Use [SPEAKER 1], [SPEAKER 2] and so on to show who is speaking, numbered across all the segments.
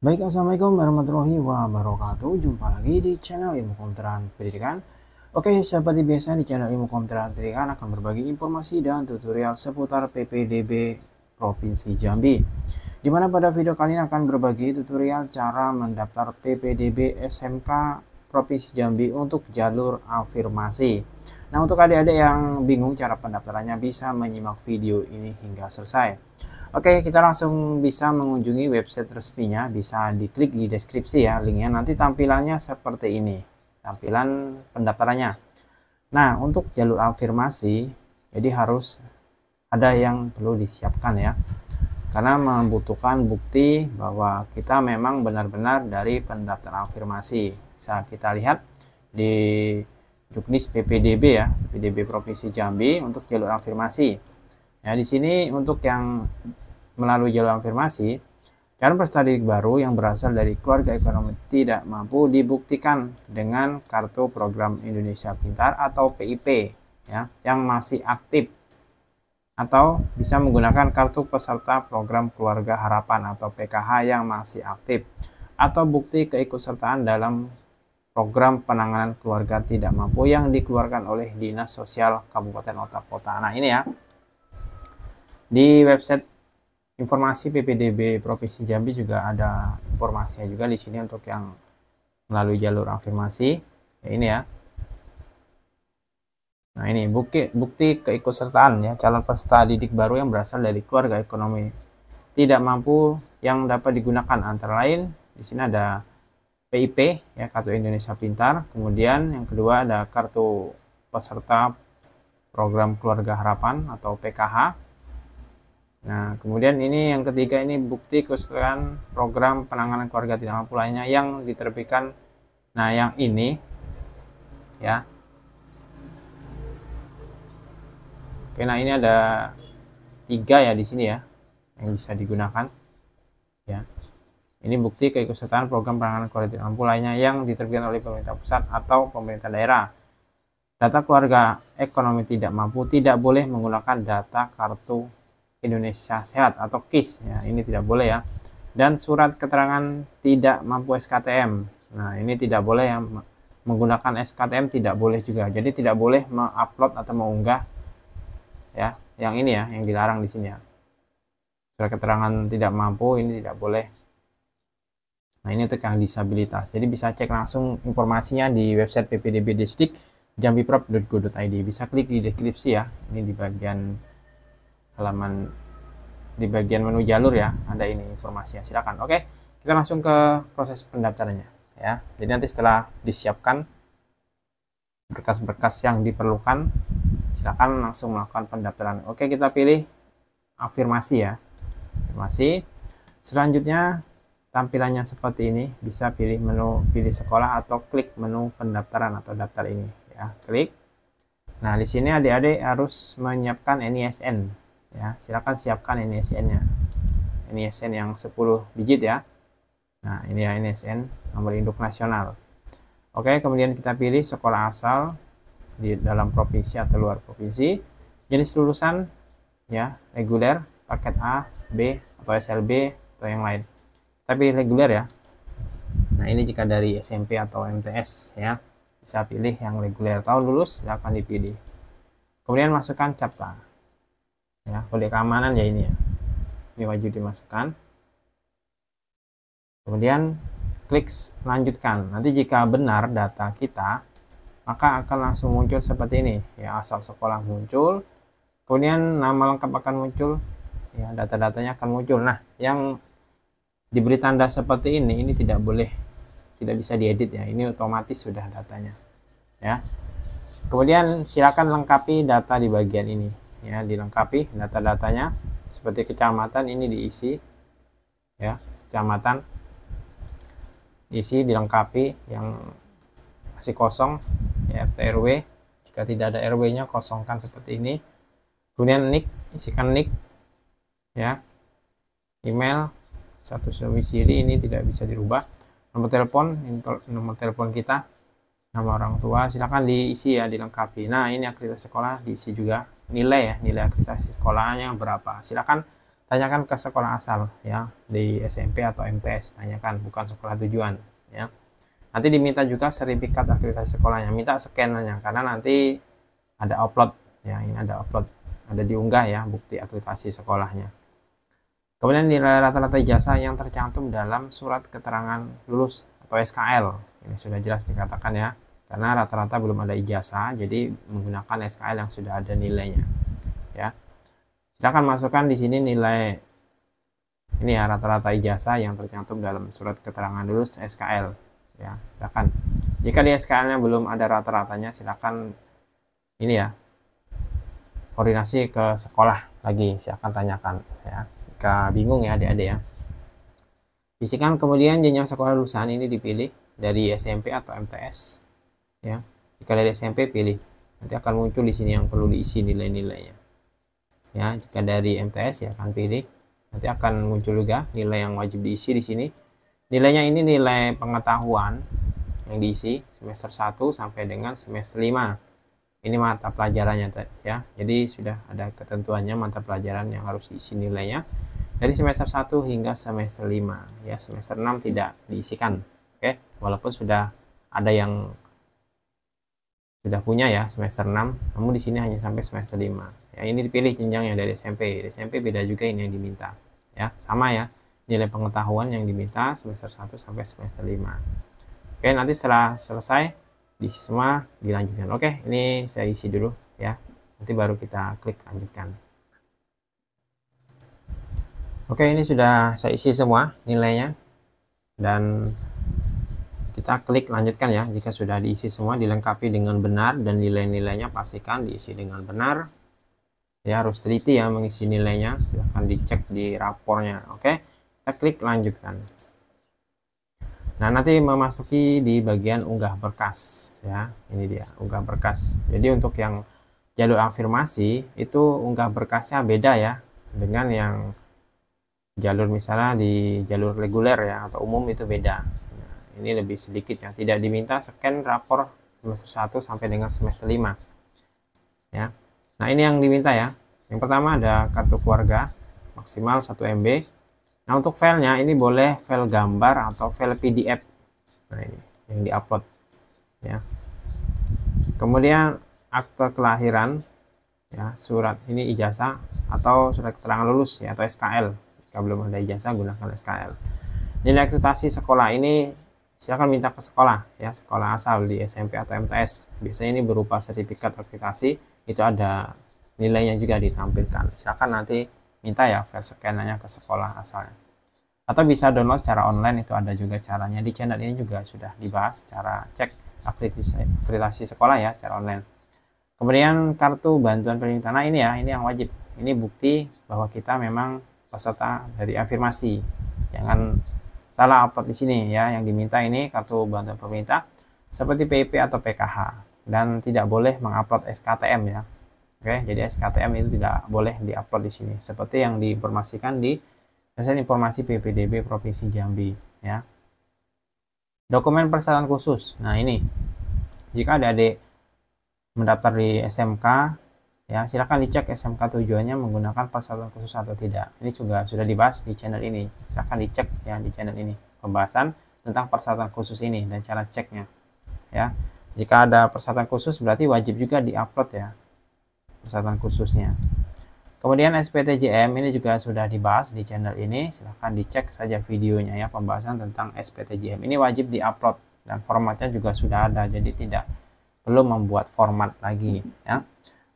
[SPEAKER 1] Baik, Assalamualaikum warahmatullahi wabarakatuh. Jumpa lagi di channel Ilmu Komputeran Pendidikan. Oke, seperti biasa di channel Ilmu Komputeran Pendidikan akan berbagi informasi dan tutorial seputar PPDB Provinsi Jambi. Dimana pada video kali ini akan berbagi tutorial cara mendaftar PPDB SMK Provinsi Jambi untuk jalur afirmasi. Nah, untuk adik-adik yang bingung cara pendaftarannya bisa menyimak video ini hingga selesai. Oke, kita langsung bisa mengunjungi website resminya, bisa diklik di deskripsi ya linknya. Nanti tampilannya seperti ini, tampilan pendaftarannya. Nah, untuk jalur afirmasi, jadi harus ada yang perlu disiapkan ya. Karena membutuhkan bukti bahwa kita memang benar-benar dari pendaftar afirmasi. Bisa kita lihat di Juknis PPDB ya, PPDB Provinsi Jambi untuk jalur afirmasi. Ya, di sini untuk yang melalui jalur afirmasi, dan didik baru yang berasal dari keluarga ekonomi tidak mampu dibuktikan dengan kartu program Indonesia Pintar atau PIP ya, yang masih aktif atau bisa menggunakan kartu peserta program keluarga harapan atau PKH yang masih aktif atau bukti keikutsertaan dalam program penanganan keluarga tidak mampu yang dikeluarkan oleh Dinas Sosial Kabupaten Otak Kota. Nah, ini ya. Di website informasi PPDB Provinsi Jambi juga ada informasinya juga di sini untuk yang melalui jalur afirmasi ya ini ya nah ini bukti bukti keikutsertaan ya calon peserta didik baru yang berasal dari keluarga ekonomi tidak mampu yang dapat digunakan antara lain di sini ada PIP ya kartu Indonesia Pintar kemudian yang kedua ada kartu peserta program keluarga harapan atau PKH Nah, kemudian ini yang ketiga ini bukti keseluruhan program penanganan keluarga tidak mampu lainnya yang diterbitkan. Nah, yang ini ya. Oke, nah ini ada tiga ya di sini ya yang bisa digunakan. Ya. Ini bukti keikutsertaan program penanganan keluarga tidak mampu lainnya yang diterbitkan oleh pemerintah pusat atau pemerintah daerah. Data keluarga ekonomi tidak mampu tidak boleh menggunakan data kartu Indonesia Sehat atau KIS ya ini tidak boleh ya dan surat keterangan tidak mampu SKTM nah ini tidak boleh ya menggunakan SKTM tidak boleh juga jadi tidak boleh mengupload atau mengunggah ya yang ini ya yang dilarang di sini ya surat keterangan tidak mampu ini tidak boleh nah ini untuk yang disabilitas jadi bisa cek langsung informasinya di website PPDB Distrik jambiprop.go.id bisa klik di deskripsi ya ini di bagian halaman di bagian menu jalur ya ada ini informasinya silakan oke kita langsung ke proses pendaftarannya ya jadi nanti setelah disiapkan berkas-berkas yang diperlukan silakan langsung melakukan pendaftaran oke kita pilih afirmasi ya afirmasi selanjutnya tampilannya seperti ini bisa pilih menu pilih sekolah atau klik menu pendaftaran atau daftar ini ya klik nah di sini adik-adik harus menyiapkan NISN ya silakan siapkan NSN e nya NSN e yang 10 digit ya nah ini ya NSN e nomor induk nasional oke kemudian kita pilih sekolah asal di dalam provinsi atau luar provinsi jenis lulusan ya reguler paket A B atau SLB atau yang lain tapi reguler ya nah ini jika dari SMP atau MTS ya bisa pilih yang reguler tahun lulus silahkan dipilih kemudian masukkan capta ya kode keamanan ya ini ya ini wajib dimasukkan kemudian klik lanjutkan nanti jika benar data kita maka akan langsung muncul seperti ini ya asal sekolah muncul kemudian nama lengkap akan muncul ya data-datanya akan muncul nah yang diberi tanda seperti ini ini tidak boleh tidak bisa diedit ya ini otomatis sudah datanya ya kemudian silakan lengkapi data di bagian ini ya dilengkapi data-datanya seperti kecamatan ini diisi ya kecamatan isi dilengkapi yang masih kosong ya RW jika tidak ada RW nya kosongkan seperti ini kemudian nick isikan nick ya email satu status domisili ini tidak bisa dirubah nomor telepon nomor telepon kita nama orang tua silahkan diisi ya dilengkapi nah ini aktivitas sekolah diisi juga nilai ya nilai akreditasi sekolahnya berapa silakan tanyakan ke sekolah asal ya di SMP atau MTS tanyakan bukan sekolah tujuan ya nanti diminta juga sertifikat akreditasi sekolahnya minta scannya karena nanti ada upload ya ini ada upload ada diunggah ya bukti akreditasi sekolahnya kemudian nilai rata-rata jasa yang tercantum dalam surat keterangan lulus atau SKL ini sudah jelas dikatakan ya karena rata-rata belum ada ijazah jadi menggunakan SKL yang sudah ada nilainya ya silakan masukkan di sini nilai ini ya rata-rata ijazah yang tercantum dalam surat keterangan lulus SKL ya silakan jika di SKL-nya belum ada rata-ratanya silakan ini ya koordinasi ke sekolah lagi silakan tanyakan ya jika bingung ya adik-adik ya isikan kemudian jenjang sekolah lulusan ini dipilih dari SMP atau MTS ya jika dari SMP pilih nanti akan muncul di sini yang perlu diisi nilai-nilainya ya jika dari MTS ya akan pilih nanti akan muncul juga nilai yang wajib diisi di sini nilainya ini nilai pengetahuan yang diisi semester 1 sampai dengan semester 5 ini mata pelajarannya ya jadi sudah ada ketentuannya mata pelajaran yang harus diisi nilainya dari semester 1 hingga semester 5 ya semester 6 tidak diisikan oke walaupun sudah ada yang sudah punya ya semester 6 kamu di sini hanya sampai semester 5 ya ini dipilih jenjang jenjangnya dari SMP dari SMP beda juga ini yang diminta ya sama ya nilai pengetahuan yang diminta semester 1 sampai semester 5 oke nanti setelah selesai di semua dilanjutkan oke ini saya isi dulu ya nanti baru kita klik lanjutkan oke ini sudah saya isi semua nilainya dan kita klik lanjutkan ya. Jika sudah diisi semua dilengkapi dengan benar dan nilai-nilainya pastikan diisi dengan benar. Ya harus teliti ya mengisi nilainya. akan dicek di rapornya. Oke. Kita klik lanjutkan. Nah, nanti memasuki di bagian unggah berkas ya. Ini dia, unggah berkas. Jadi untuk yang jalur afirmasi itu unggah berkasnya beda ya dengan yang jalur misalnya di jalur reguler ya atau umum itu beda ini lebih sedikit ya tidak diminta scan rapor semester 1 sampai dengan semester 5 ya nah ini yang diminta ya yang pertama ada kartu keluarga maksimal 1 MB nah untuk filenya ini boleh file gambar atau file PDF nah ini yang diupload ya kemudian akte kelahiran ya surat ini ijazah atau surat keterangan lulus ya atau SKL jika belum ada ijazah gunakan SKL nilai akreditasi sekolah ini silakan minta ke sekolah ya sekolah asal di SMP atau MTS biasanya ini berupa sertifikat akreditasi itu ada nilainya juga ditampilkan silakan nanti minta ya file scananya ke sekolah asal atau bisa download secara online itu ada juga caranya di channel ini juga sudah dibahas cara cek akreditasi, sekolah ya secara online kemudian kartu bantuan pendidik tanah ini ya ini yang wajib ini bukti bahwa kita memang peserta dari afirmasi jangan salah upload di sini ya yang diminta ini kartu bantuan pemerintah seperti PIP atau PKH dan tidak boleh mengupload SKTM ya oke jadi SKTM itu tidak boleh diupload di sini seperti yang diinformasikan di dosen informasi PPDB Provinsi Jambi ya dokumen persyaratan khusus nah ini jika ada adik mendaftar di SMK ya silakan dicek SMK tujuannya menggunakan persatuan khusus atau tidak ini juga sudah dibahas di channel ini silahkan dicek ya di channel ini pembahasan tentang persatuan khusus ini dan cara ceknya ya jika ada persatuan khusus berarti wajib juga diupload ya persatuan khususnya kemudian SPTJM ini juga sudah dibahas di channel ini silahkan dicek saja videonya ya pembahasan tentang SPTJM ini wajib diupload dan formatnya juga sudah ada jadi tidak perlu membuat format lagi ya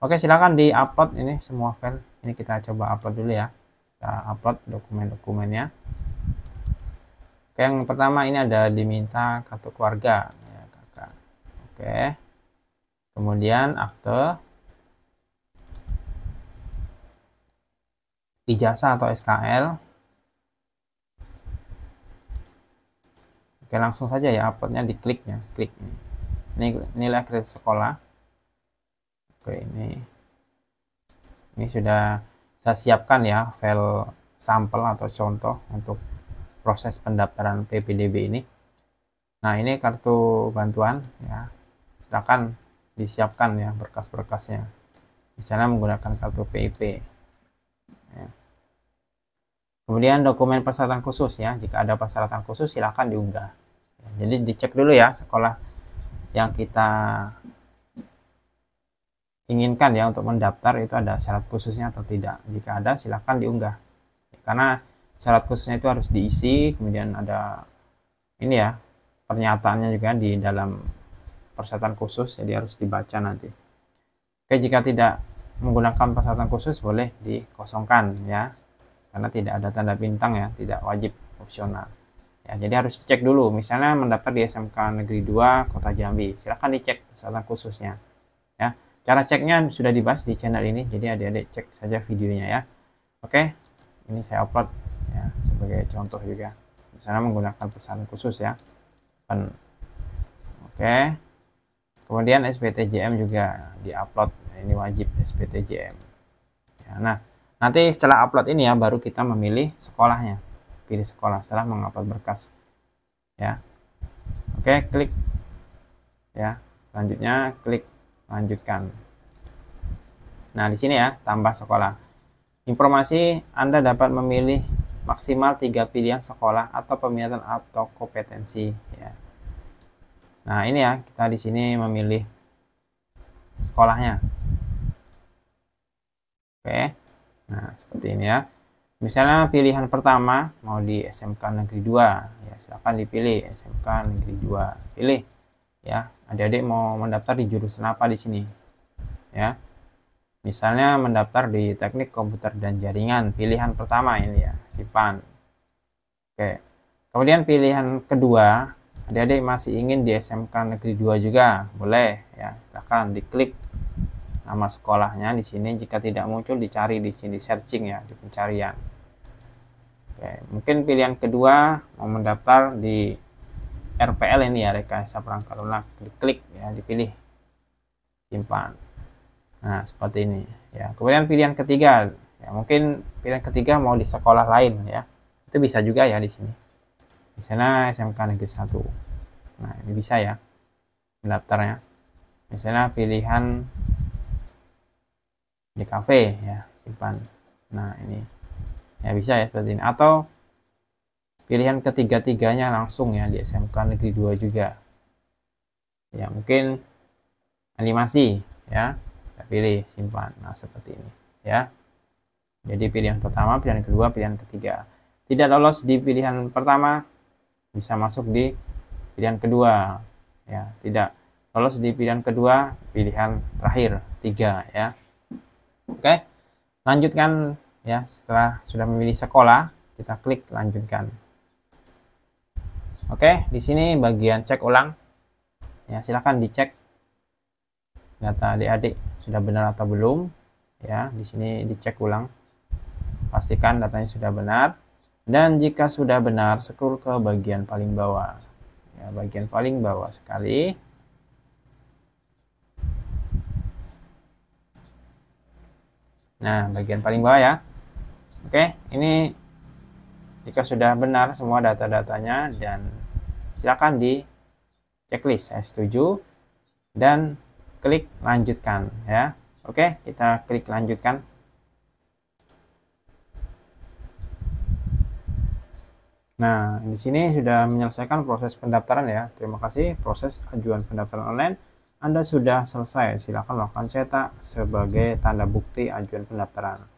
[SPEAKER 1] Oke, silakan di-upload ini semua file. Ini kita coba upload dulu ya. Kita upload dokumen-dokumennya. Oke, yang pertama ini ada diminta kartu keluarga ya, Kakak. Oke. Kemudian akte ijazah atau SKL. Oke, langsung saja ya uploadnya dikliknya, ya, klik ini. Ini nilai kredit sekolah. Oke, ini ini sudah saya siapkan ya file sampel atau contoh untuk proses pendaftaran PPDB ini. Nah, ini kartu bantuan ya. Silakan disiapkan ya berkas-berkasnya. Misalnya menggunakan kartu PIP. Ya. Kemudian dokumen persyaratan khusus ya. Jika ada persyaratan khusus silahkan diunggah. Jadi dicek dulu ya sekolah yang kita inginkan ya untuk mendaftar itu ada syarat khususnya atau tidak. Jika ada silahkan diunggah. Karena syarat khususnya itu harus diisi, kemudian ada ini ya pernyataannya juga di dalam persyaratan khusus jadi harus dibaca nanti. Oke, jika tidak menggunakan persyaratan khusus boleh dikosongkan ya. Karena tidak ada tanda bintang ya, tidak wajib opsional. Ya, jadi harus dicek dulu. Misalnya mendaftar di SMK Negeri 2 Kota Jambi, silahkan dicek persyaratan khususnya. Ya, Cara ceknya sudah dibahas di channel ini, jadi adik-adik cek saja videonya ya. Oke, ini saya upload ya, sebagai contoh juga. Misalnya menggunakan pesan khusus ya. Pen. Oke. Kemudian SPTJM juga diupload. Nah, ini wajib SPTJM. Ya, nah, nanti setelah upload ini ya baru kita memilih sekolahnya. Pilih sekolah setelah mengupload berkas. Ya. Oke, klik ya. Selanjutnya klik lanjutkan. Nah, di sini ya, tambah sekolah. Informasi Anda dapat memilih maksimal tiga pilihan sekolah atau peminatan atau kompetensi ya. Nah, ini ya, kita di sini memilih sekolahnya. Oke. Nah, seperti ini ya. Misalnya pilihan pertama mau di SMK Negeri 2, ya silakan dipilih SMK Negeri 2. Pilih ya adik-adik mau mendaftar di jurusan apa di sini ya misalnya mendaftar di teknik komputer dan jaringan pilihan pertama ini ya SIPAN oke kemudian pilihan kedua adik-adik masih ingin di SMK negeri 2 juga boleh ya silahkan diklik nama sekolahnya di sini jika tidak muncul dicari di sini searching ya di pencarian Oke, mungkin pilihan kedua mau mendaftar di RPL ini ya rekayasa perangkat lunak diklik ya dipilih simpan nah seperti ini ya kemudian pilihan ketiga ya mungkin pilihan ketiga mau di sekolah lain ya itu bisa juga ya di sini di sana SMK Negeri satu, nah ini bisa ya daftarnya misalnya pilihan di cafe ya simpan nah ini ya bisa ya seperti ini atau pilihan ketiga-tiganya langsung ya di SMK Negeri 2 juga ya mungkin animasi ya kita pilih simpan nah seperti ini ya jadi pilihan pertama pilihan kedua pilihan ketiga tidak lolos di pilihan pertama bisa masuk di pilihan kedua ya tidak lolos di pilihan kedua pilihan terakhir tiga ya oke lanjutkan ya setelah sudah memilih sekolah kita klik lanjutkan Oke, di sini bagian cek ulang. Ya, silahkan dicek data adik-adik sudah benar atau belum. Ya, di sini dicek ulang. Pastikan datanya sudah benar. Dan jika sudah benar, scroll ke bagian paling bawah. Ya, bagian paling bawah sekali. Nah, bagian paling bawah ya. Oke, ini jika sudah benar semua data-datanya dan silakan di checklist saya setuju dan klik lanjutkan ya oke kita klik lanjutkan Nah, di sini sudah menyelesaikan proses pendaftaran ya. Terima kasih proses ajuan pendaftaran online. Anda sudah selesai. Silakan lakukan cetak sebagai tanda bukti ajuan pendaftaran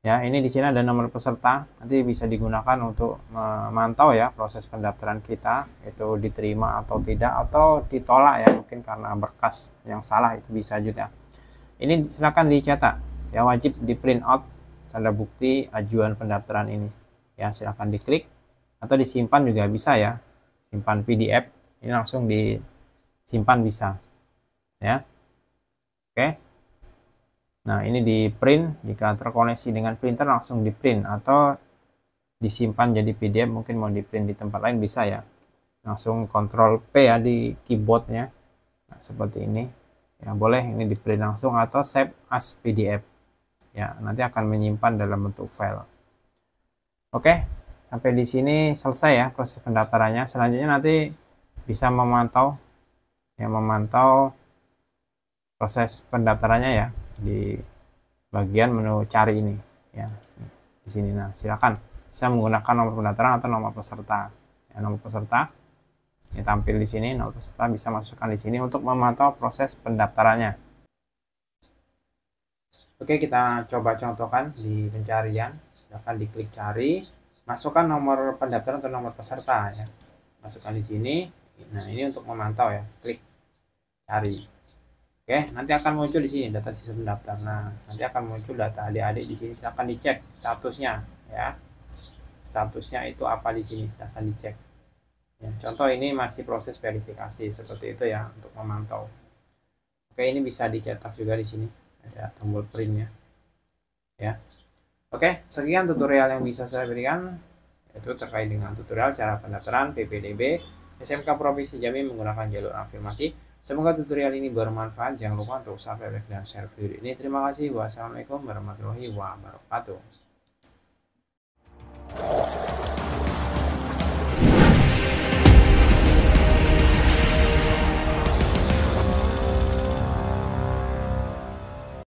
[SPEAKER 1] ya ini di sini ada nomor peserta nanti bisa digunakan untuk memantau ya proses pendaftaran kita itu diterima atau tidak atau ditolak ya mungkin karena berkas yang salah itu bisa juga ini silakan dicetak ya wajib di print out tanda bukti ajuan pendaftaran ini ya silakan diklik atau disimpan juga bisa ya simpan PDF ini langsung disimpan bisa ya oke okay. Nah, ini di print, jika terkoneksi dengan printer langsung di print atau disimpan jadi PDF, mungkin mau di print di tempat lain bisa ya. Langsung kontrol P ya di keyboardnya, nah, seperti ini. Ya, boleh ini di print langsung atau save as PDF. Ya, nanti akan menyimpan dalam bentuk file. Oke, sampai di sini selesai ya proses pendaftarannya. Selanjutnya nanti bisa memantau, ya memantau proses pendaftarannya ya di bagian menu cari ini ya di sini nah silakan saya menggunakan nomor pendaftaran atau nomor peserta ya, nomor peserta ini tampil di sini nomor peserta bisa masukkan di sini untuk memantau proses pendaftarannya oke kita coba contohkan di pencarian silakan diklik cari masukkan nomor pendaftaran atau nomor peserta ya masukkan di sini nah ini untuk memantau ya klik cari Oke, nanti akan muncul di sini data sistem daftar. Nah, nanti akan muncul data adik-adik di sini. Silahkan dicek statusnya, ya. Statusnya itu apa di sini? Silahkan dicek. Ya, contoh ini masih proses verifikasi seperti itu ya untuk memantau. Oke, ini bisa dicetak juga di sini. Ada tombol printnya. Ya. Oke, sekian tutorial yang bisa saya berikan itu terkait dengan tutorial cara pendaftaran PPDB SMK Provinsi Jambi menggunakan jalur afirmasi. Semoga tutorial ini bermanfaat. Jangan lupa untuk subscribe, dan share video ini. Terima kasih. Wassalamualaikum warahmatullahi wabarakatuh.